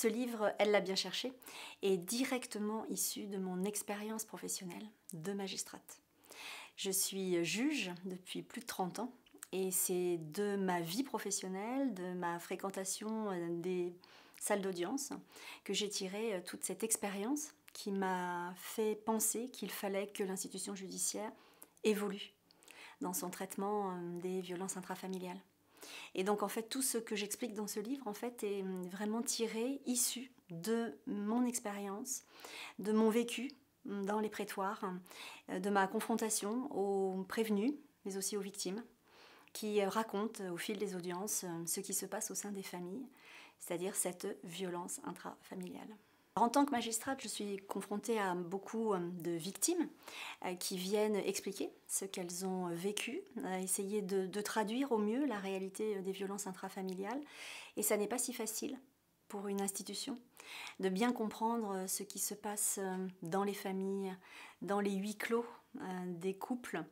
Ce livre, Elle l'a bien cherché, est directement issu de mon expérience professionnelle de magistrate. Je suis juge depuis plus de 30 ans et c'est de ma vie professionnelle, de ma fréquentation euh, des salles d'audience que j'ai tiré euh, toute cette expérience qui m'a fait penser qu'il fallait que l'institution judiciaire évolue dans son traitement euh, des violences intrafamiliales. Et donc en fait tout ce que j'explique dans ce livre en fait est vraiment tiré, issu de mon expérience, de mon vécu dans les prétoires, euh, de ma confrontation aux prévenus, mais aussi aux victimes, qui euh, racontent au fil des audiences euh, ce qui se passe au sein des familles, c'est-à-dire cette violence intrafamiliale. En tant que magistrate, je suis confrontée à beaucoup euh, de victimes euh, qui viennent expliquer ce qu'elles ont euh, vécu, essayer de, traduire au mieux la réalité des violences intrafamiliales. Et ça n'est pas si facile pour une institution de bien comprendre ce qui se passe dans les familles, dans les huis clos des couples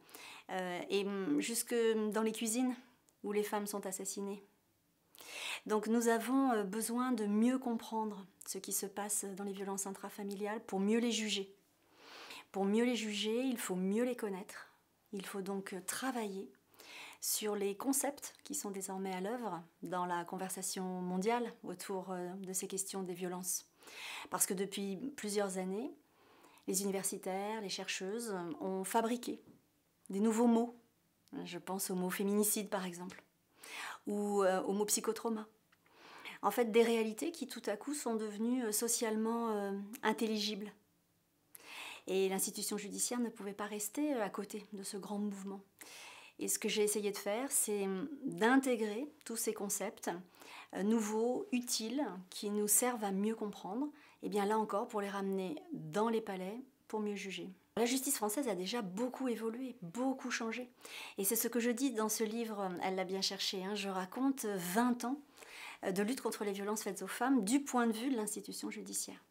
et mm, jusque dans les cuisines où les femmes sont assassinées. Donc nous avons euh, besoin de mieux comprendre ce qui se passe dans les violences intrafamiliales pour mieux les juger. Pour mieux les juger, il faut mieux les connaître. Il faut donc euh, travailler sur les concepts qui sont désormais à l'œuvre dans la conversation mondiale autour euh, de ces questions des violences. Parce que depuis plusieurs années, les universitaires, les chercheuses ont fabriqué des nouveaux mots. Je pense au mot féminicide par exemple ou euh, au mot psychotrauma. En fait, des réalités qui tout à coup sont devenues euh, socialement euh, intelligibles. Et l'institution judiciaire ne pouvait pas rester à côté de ce grand mouvement. Et ce que j'ai essayé de faire, c'est d'intégrer tous ces concepts nouveaux, utiles, qui nous servent à mieux comprendre, et bien là encore pour les ramener dans les palais pour mieux juger. La justice française a déjà beaucoup évolué, beaucoup changé. Et c'est ce que je dis dans ce livre, elle l'a bien cherché, hein. je raconte 20 euh, ans euh, de lutte contre les violences faites aux femmes du point de vue de l'institution judiciaire.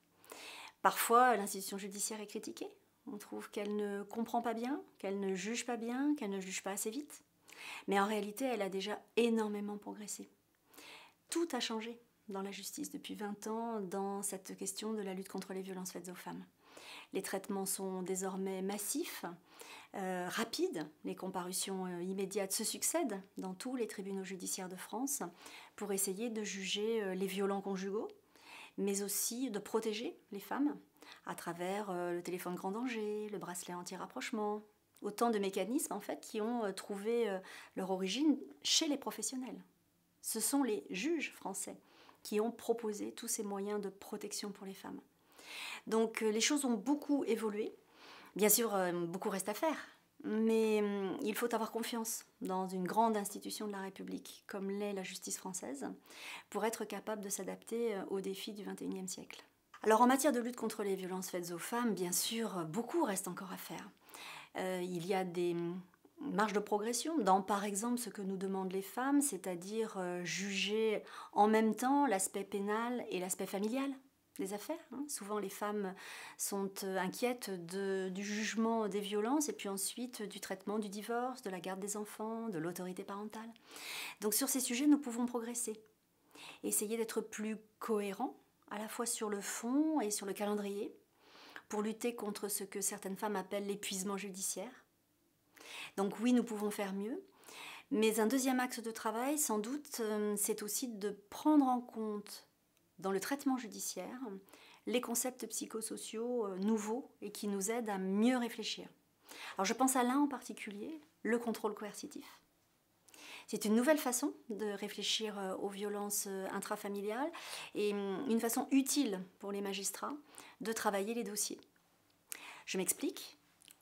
Parfois, l'institution judiciaire est critiquée. On trouve qu'elle ne comprend pas bien, qu'elle ne juge pas bien, qu'elle ne juge pas assez vite. Mais en réalité, elle a déjà énormément progressé. Tout a changé dans la justice depuis 20 ans dans cette question de la lutte contre les violences faites aux femmes. Les traitements sont désormais massifs, euh, rapides. Les comparutions euh, immédiates se succèdent dans tous les tribunaux judiciaires de France pour essayer de juger euh, les violents conjugaux, mais aussi de protéger les femmes à travers le téléphone grand danger, le bracelet anti-rapprochement. Autant de mécanismes en fait qui ont trouvé leur origine chez les professionnels. Ce sont les juges français qui ont proposé tous ces moyens de protection pour les femmes. Donc euh, les choses ont beaucoup évolué. Bien sûr, euh, beaucoup reste à faire, mais euh, il faut avoir confiance dans une grande institution de la République, comme l'est la justice française, pour être capable de s'adapter aux défis du XXIe siècle. Alors en matière de lutte contre les violences faites aux femmes, bien sûr, beaucoup reste encore à faire. il y a des marges de progression dans, par exemple, ce que nous demandent les femmes, c'est-à-dire juger en même temps l'aspect pénal et l'aspect familial. Les affaires. Hein. Souvent, les femmes sont euh, inquiètes du jugement des violences et puis ensuite euh, du traitement du divorce, de la garde des enfants, de l'autorité parentale. Donc sur ces sujets, nous pouvons progresser. Essayer d'être plus cohérents, à la fois sur le fond et sur le calendrier, pour lutter contre ce que certaines femmes appellent l'épuisement judiciaire. Donc oui, nous pouvons faire mieux. Mais un deuxième axe de travail, sans doute, euh, c'est aussi de prendre en compte dans le traitement judiciaire les concepts psychosociaux euh, nouveaux et qui nous aident à mieux réfléchir. je pense à l'un en particulier, le contrôle coercitif. C'est une nouvelle façon de réfléchir euh, aux violences euh, intrafamiliales et hum, une façon utile pour les magistrats de travailler les dossiers. Je m'explique.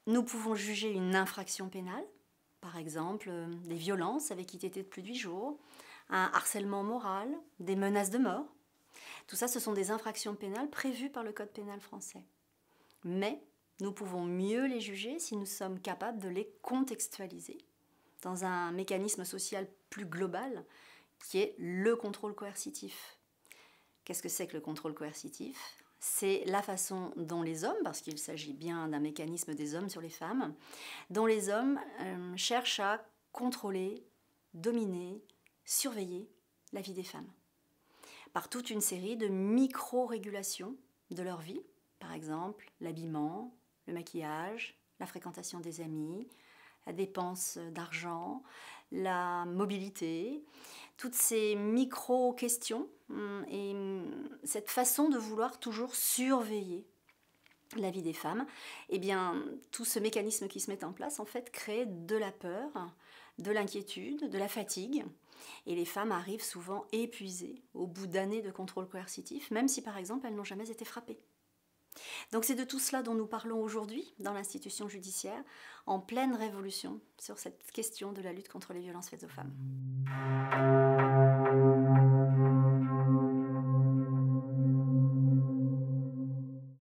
Nous pouvons juger une infraction pénale, par exemple des violences avec qui t'étais de plus de 8 jours, un harcèlement moral, des menaces de mort, tout ça, ce sont des infractions pénales prévues par le Code pénal français. Mais nous pouvons mieux les juger si nous sommes capables de les contextualiser dans un mécanisme social plus global qui est le contrôle coercitif. Qu'est-ce que c'est que le contrôle coercitif c'est la façon dont les hommes, parce qu'il s'agit bien d'un mécanisme des hommes sur les femmes, dont les hommes euh, cherchent à contrôler, dominer, surveiller la vie des femmes par toute une série de micro-régulations de leur vie, par exemple l'habillement, le maquillage, la fréquentation des amis, la dépense d'argent, la mobilité, toutes ces micro-questions hum, et hum, cette façon de vouloir toujours surveiller la vie des femmes, eh bien, tout ce mécanisme qui se met en place, en fait, crée de la peur, de l'inquiétude, de la fatigue. Et les femmes arrivent souvent épuisées au bout d'années de contrôle coercitif, même si par exemple elles n'ont jamais été frappées. Donc c'est de tout cela dont nous parlons aujourd'hui dans l'institution judiciaire, en pleine révolution sur cette question de la lutte contre les violences faites aux femmes.